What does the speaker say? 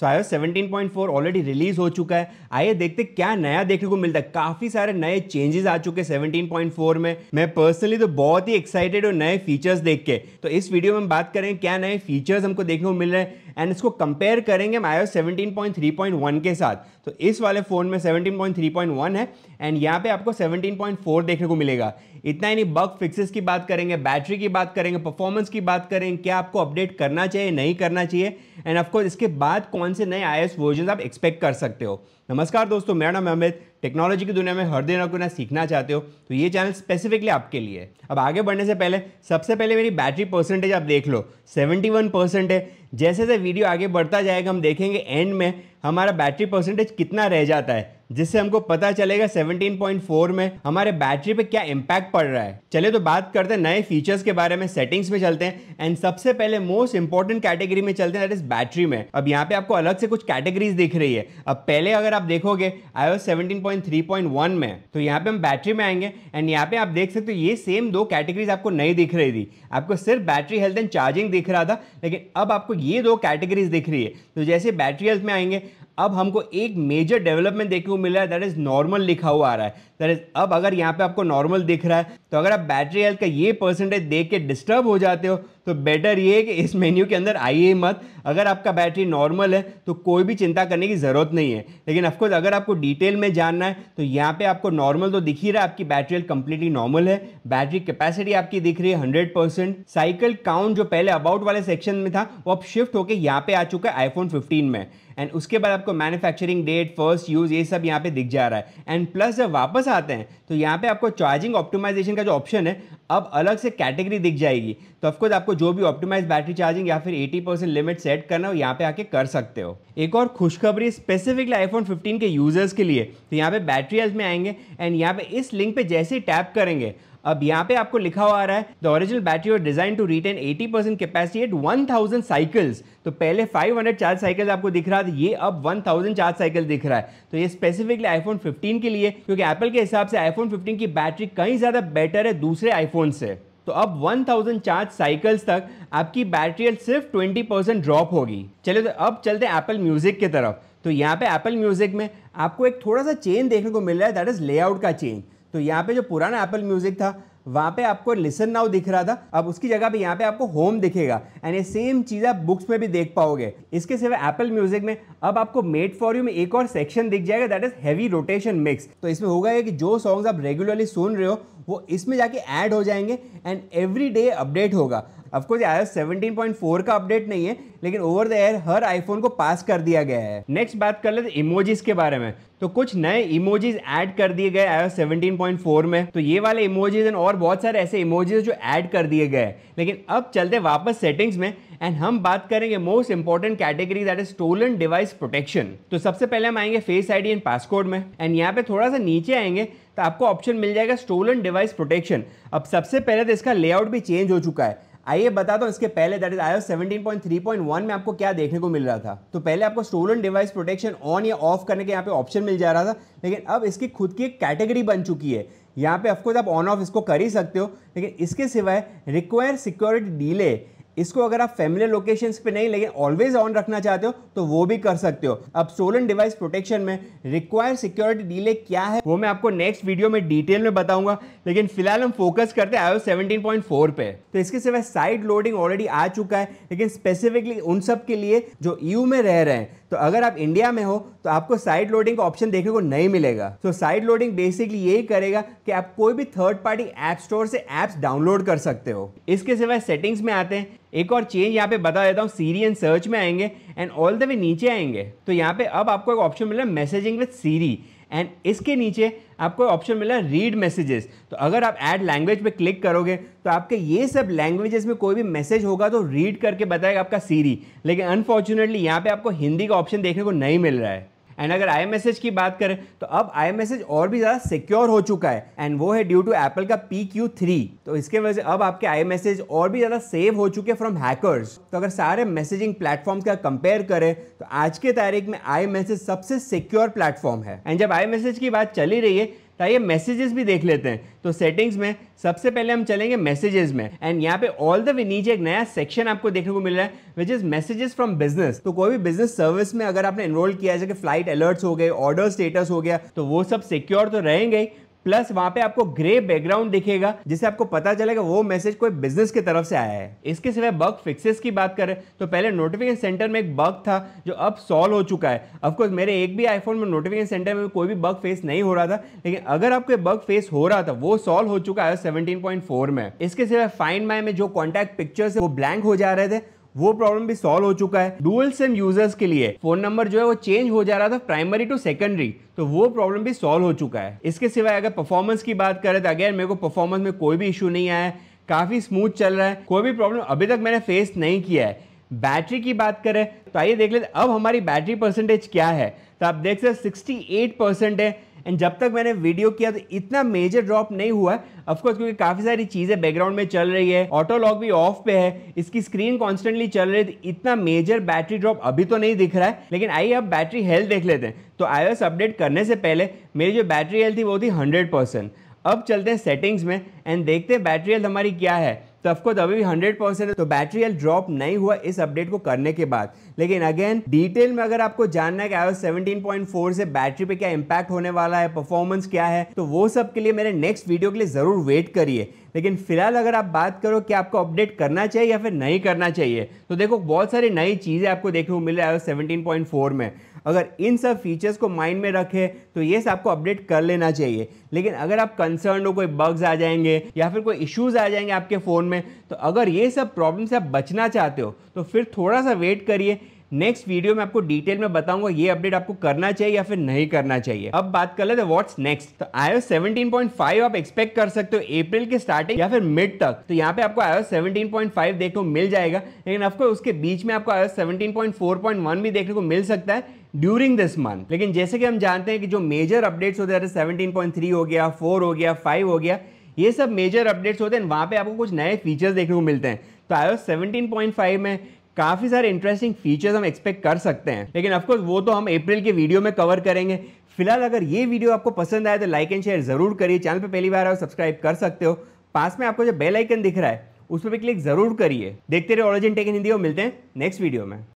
so I seventeen point four already release हो चुका है आइए देखते क्या नया देखने को मिलता है काफ़ी सारे नए चेंजेस आ चुके हैं सेवनटीन पॉइंट फोर में मैं पर्सनली तो बहुत ही एक्साइटेड और नए फीचर्स देख के तो इस वीडियो में हम बात करेंगे क्या नए फीचर्स हमको देखने को मिल रहे हैं एंड इसको कंपेयर करेंगे हम I seventeen point three point one के साथ तो इस वाले फ़ोन में seventeen point three point one है एंड यहाँ पे आपको सेवनटीन पॉइंट फोर देखने को मिलेगा इतना ही नहीं बग फिक्सेस की बात करेंगे बैटरी की बात करेंगे परफॉर्मेंस की बात करेंगे क्या आपको अपडेट करना चाहिए नहीं करना चाहिए एंड ऑफकोर्स इसके बाद कौन कौन से नए आई वर्जन आप एक्सपेक्ट कर सकते हो नमस्कार दोस्तों मेरा नाम अमित टेक्नोलॉजी की दुनिया में हर दिन और ना सीखना चाहते हो तो ये चैनल स्पेसिफिकली आपके लिए है अब आगे बढ़ने से पहले सबसे पहले मेरी बैटरी परसेंटेज आप देख लो 71 परसेंट है जैसे जैसे वीडियो आगे बढ़ता जाएगा हम देखेंगे एंड में हमारा बैटरी परसेंटेज कितना रह जाता है जिससे हमको पता चलेगा 17.4 में हमारे बैटरी पे क्या इम्पैक्ट पड़ रहा है चलिए तो बात करते हैं नए फीचर्स के बारे में सेटिंग्स में चलते हैं एंड सबसे पहले मोस्ट इंपॉर्टेंट कैटेगरी में चलते हैं दैट इज बैटरी में अब यहाँ पे आपको अलग से कुछ कैटेगरीज दिख रही है अब पहले अगर आप देखोगे आयो 17.4 3.1 में तो यहाँ पे हम बैटरी में आएंगे एंड यहाँ पे आप देख सकते हो ये सेम दो कैटेगरीज आपको नहीं दिख रही थी आपको सिर्फ बैटरी हेल्थ एंड चार्जिंग दिख रहा था लेकिन अब आपको ये दो कैटेगरीज दिख रही है तो जैसे बैटरी हेल्थ में आएंगे अब हमको एक मेजर डेवलपमेंट देखने को मिल रहा है दैट इज़ नॉर्मल लिखा हुआ आ रहा है दैट इज़ अब अगर यहाँ पे आपको नॉर्मल दिख रहा है तो अगर आप बैटरी हेल्थ का ये परसेंटेज देख के डिस्टर्ब हो जाते हो तो बेटर ये है कि इस मेन्यू के अंदर आइए मत अगर आपका बैटरी नॉर्मल है तो कोई भी चिंता करने की ज़रूरत नहीं है लेकिन ऑफकोर्स अगर आपको डिटेल में जानना है तो यहाँ पे आपको नॉर्मल तो दिख ही रहा है आपकी बैटरी हेल्थ कंप्लीटली नॉर्मल है बैटरी कैपेसिटी आपकी दिख रही है हंड्रेड परसेंट साइकिल काउंट जो पहले अबाउट वाले सेक्शन में था वो अब शिफ्ट होकर यहाँ पे आ चुका है आईफोन फिफ्टीन में एंड उसके बाद आपको मैन्युफैक्चरिंग डेट फर्स्ट यूज़ ये सब यहाँ पे दिख जा रहा है एंड प्लस जब वापस आते हैं तो यहाँ पे आपको चार्जिंग ऑप्टिमाइजेशन का जो ऑप्शन है अब अलग से कैटेगरी दिख जाएगी तो ऑफकोर्स आपको जो भी ऑप्टिमाइज बैटरी चार्जिंग या फिर 80 परसेंट लिमिट सेट करना हो यहाँ पे आके कर सकते हो एक और खुशखबरी स्पेसिफिकली आईफोन 15 के यूजर्स के लिए तो यहाँ पे बैटरी हेल्थ में आएंगे एंड यहाँ पे इस लिंक पे जैसे ही टैप करेंगे अब यहाँ पे आपको लिखा हुआ आ रहा है द ओरिजिनल बैटरी और design to retain 80 percent capacity at 1000 thousand cycles तो पहले 500 हंड्रेड चार्ज साइकिल आपको दिख रहा था ये अब 1000 थाउजेंड चार्ज साइकिल दिख रहा है तो ये स्पेसिफिकली आईफोन 15 के लिए क्योंकि एप्पल के हिसाब से आईफोन 15 की बैटरी कहीं ज़्यादा बेटर है दूसरे आईफोन फ़ोन से तो अब 1000 चार्ज साइकिल्स तक आपकी बैटरी सिर्फ 20 परसेंट ड्रॉप होगी चलिए तो अब चलते हैं एप्पल म्यूज़िक की तरफ तो यहाँ पे एप्पल म्यूज़िक में आपको एक थोड़ा सा चेंज देखने को मिल रहा है दैट इज़ लेआउट का चेंज तो यहाँ पे जो पुराना एप्पल म्यूज़िक था वहाँ पे आपको लिसन नाउ दिख रहा था अब उसकी जगह पे यहाँ पे आपको होम दिखेगा एंड ये सेम चीज़ आप बुक्स में भी देख पाओगे इसके सिवा एप्पल म्यूजिक में अब आपको मेड फॉर यू में एक और सेक्शन दिख जाएगा that is heavy rotation mix तो इसमें होगा कि जो सॉन्ग्स आप रेगुलरली सुन रहे हो वो इसमें जाके ऐड हो जाएंगे एंड एवरी डे अपडेट होगा of course I seventeen point four का अपडेट नहीं है लेकिन ओवर द एयर हर आईफोन को पास कर दिया गया है नेक्स्ट बात कर लेते इमोजीज के बारे में तो कुछ नए इमोजीज ऐड कर दिए गए आई सेवनटीन पॉइंट फोर में तो ये वाले इमोजीज एंड और बहुत सारे ऐसे इमोजीज जो ऐड कर दिए गए लेकिन अब चलते वापस सेटिंग्स में एंड हम बात करेंगे most important category that is stolen device protection तो सबसे पहले हम आएंगे फेस आई एंड पासकोड में एंड यहाँ पे थोड़ा सा नीचे आएंगे तो आपको ऑप्शन मिल जाएगा स्टोलन डिवाइस प्रोटेक्शन अब सबसे पहले तो इसका लेआउट भी चेंज हो चुका है आइए बता दो इसके पहले दैट इज आई वन में आपको क्या देखने को मिल रहा था तो पहले आपको स्टोलन डिवाइस प्रोटेक्शन ऑन या ऑफ करने के यहाँ पे ऑप्शन मिल जा रहा था लेकिन अब इसकी खुद की एक कैटेगरी बन चुकी है यहाँ पे ऑफकोर्स आप ऑन ऑफ इसको कर ही सकते हो लेकिन इसके सिवाय रिक्वायर सिक्योरिटी डीले इसको अगर आप फैमिली लोकेशन पे नहीं लेकिन ऑलवेज ऑन रखना चाहते हो तो वो भी कर सकते हो अब सोलन डिवाइस प्रोटेक्शन में रिक्वायर सिक्योरिटी डीले क्या है वो मैं आपको नेक्स्ट वीडियो में डिटेल में बताऊंगा लेकिन फिलहाल हम फोकस करते हैं आयो 17.4 पे तो इसके सिवा साइड लोडिंग ऑलरेडी आ चुका है लेकिन स्पेसिफिकली उन सब के लिए जो यू में रह रहे हैं तो अगर आप इंडिया में हो तो आपको साइड लोडिंग का ऑप्शन देखने को नहीं मिलेगा तो साइड लोडिंग बेसिकली यही करेगा कि आप कोई भी थर्ड पार्टी ऐप स्टोर से ऐप्स डाउनलोड कर सकते हो इसके सिवाय सेटिंग्स में आते हैं एक और चेंज यहाँ पे बता देता हूँ सीरी एंड सर्च में आएंगे एंड ऑल द वे नीचे आएंगे तो यहाँ पे अब आपको एक ऑप्शन है मैसेजिंग विद सीरी एंड इसके नीचे आपको ऑप्शन मिला रीड मैसेजेस तो अगर आप ऐड लैंग्वेज पे क्लिक करोगे तो आपके ये सब लैंग्वेजेस में कोई भी मैसेज होगा तो रीड करके बताएगा आपका सीरी लेकिन अनफॉर्चुनेटली यहाँ पे आपको हिंदी का ऑप्शन देखने को नहीं मिल रहा है एंड अगर आई मैसेज की बात करें तो अब आई मैसेज और भी ज़्यादा सिक्योर हो चुका है एंड वो है ड्यू टू एप्पल का पी क्यू थ्री तो इसके वजह से अब आपके आई मैसेज और भी ज़्यादा सेव हो चुके फ्रॉम हैकर्स तो अगर सारे मैसेजिंग प्लेटफॉर्म का कंपेयर करें तो आज के तारीख में आई मैसेज सबसे सिक्योर प्लेटफॉर्म है एंड जब आई मैसेज की बात चली रही है तो आइए मैसेजेस भी देख लेते हैं तो सेटिंग्स में सबसे पहले हम चलेंगे मैसेजेस में एंड यहाँ पे ऑल द नीचे एक नया सेक्शन आपको देखने को मिल रहा है which is messages from business तो कोई भी बिजनेस सर्विस में अगर आपने एनरोल किया जैसे कि फ्लाइट अलर्ट्स हो गए ऑर्डर स्टेटस हो गया तो वो सब सिक्योर तो रहेंगे ही प्लस वहां पे आपको ग्रे बैकग्राउंड दिखेगा जिससे आपको पता चलेगा वो मैसेज कोई बिजनेस की तरफ से आया है इसके सिवाय बग फिक्सेस की बात करें तो पहले नोटिफिकेशन सेंटर में एक बग था जो अब सॉल्व हो चुका है अफकोर्स मेरे एक भी आईफोन में नोटिफिकेशन सेंटर में कोई भी बग फेस नहीं हो रहा था लेकिन अगर आपको बग फेस हो रहा था वो सॉल्व हो चुका है सेवनटीन में इसके सिवाय फाइन माई में जो कॉन्टैक्ट पिक्चर्स है वो ब्लैंक हो जा रहे थे वो प्रॉब्लम भी सॉल्व हो चुका है डुअल सिम यूजर्स के लिए फोन नंबर जो है वो चेंज हो जा रहा था प्राइमरी टू सेकेंडरी तो वो प्रॉब्लम भी सॉल्व हो चुका है इसके सिवाय अगर परफॉर्मेंस की बात करें तो अगेन मेरे को परफॉर्मेंस में कोई भी इशू नहीं आया काफ़ी स्मूथ चल रहा है कोई भी प्रॉब्लम अभी तक मैंने फेस नहीं किया है बैटरी की बात करें तो आइए देख लेते अब हमारी बैटरी परसेंटेज क्या है तो आप देख सकते सिक्सटी एट परसेंट है एंड जब तक मैंने वीडियो किया तो इतना मेजर ड्रॉप नहीं हुआ अफकोर्स क्योंकि काफ़ी सारी चीज़ें बैकग्राउंड में चल रही है ऑटो लॉक भी ऑफ पे है इसकी स्क्रीन कॉन्स्टेंटली चल रही है तो इतना मेजर बैटरी ड्रॉप अभी तो नहीं दिख रहा है लेकिन आइए अब बैटरी हेल्थ देख लेते हैं तो आई अपडेट करने से पहले मेरी जो बैटरी हेल्थ थी वो थी हंड्रेड अब चलते हैं सेटिंग्स में एंड देखते हैं बैटरी हेल्थ हमारी क्या है तो ऑफकोर्स अभी भी हंड्रेड परसेंट है तो बैटरी एल ड्रॉप नहीं हुआ इस अपडेट को करने के बाद लेकिन अगेन डिटेल में अगर आपको जानना है कि आई सेवनटीन पॉइंट फोर से बैटरी पे क्या इम्पैक्ट होने वाला है परफॉर्मेंस क्या है तो वो सब के लिए मेरे नेक्स्ट वीडियो के लिए ज़रूर वेट करिए लेकिन फिलहाल अगर आप बात करो कि आपको अपडेट करना चाहिए या फिर नहीं करना चाहिए तो देखो बहुत सारी नई चीज़ें आपको देखने को मिल रहा है सेवनटीन में अगर इन सब फीचर्स को माइंड में रखें तो ये आपको अपडेट कर लेना चाहिए लेकिन अगर आप कंसर्न हो कोई बग्स आ जाएंगे या फिर कोई इश्यूज आ जाएंगे आपके फ़ोन में तो अगर ये सब प्रॉब्लम से आप बचना चाहते हो तो फिर थोड़ा सा वेट करिए नेक्स्ट वीडियो में आपको डिटेल में बताऊंगा ये अपडेट आपको करना चाहिए या फिर नहीं करना चाहिए अब बात कर लेते व्हाट्स नेक्स्ट तो आयो 17.5 आप एक्सपेक्ट कर सकते हो अप्रैल के स्टार्टिंग या फिर मिड तक तो यहाँ पे आपको आयो 17.5 देखने को मिल जाएगा लेकिन आपको उसके बीच में आपको आयो 17.4.1 भी देखने को मिल सकता है ड्यूरिंग दिस मंथ लेकिन जैसे कि हम जानते हैं कि जो मेजर अपडेट्स होते हैं सेवनटीन पॉइंट थ्री हो गया फोर हो गया फाइव हो गया ये सब मेजर अपडेट्स होते हैं वहाँ पे आपको कुछ नए फीचर्स देखने को मिलते हैं तो आई सेवनटीन पॉइंट फाइव में काफ़ी सारे इंटरेस्टिंग फीचर्स हम एक्सपेक्ट कर सकते हैं लेकिन ऑफकोर्स वो तो हम अप्रैल के वीडियो में कवर करेंगे फिलहाल अगर ये वीडियो आपको पसंद आए तो लाइक एंड शेयर ज़रूर करिए चैनल पर पहली बार आओ सब्सक्राइब कर सकते हो पास में आपको जो बेल आइकन दिख रहा है उस पर भी क्लिक जरूर करिए देखते रहे ऑरिजिन टेक इन हिंदी और मिलते हैं नेक्स्ट वीडियो में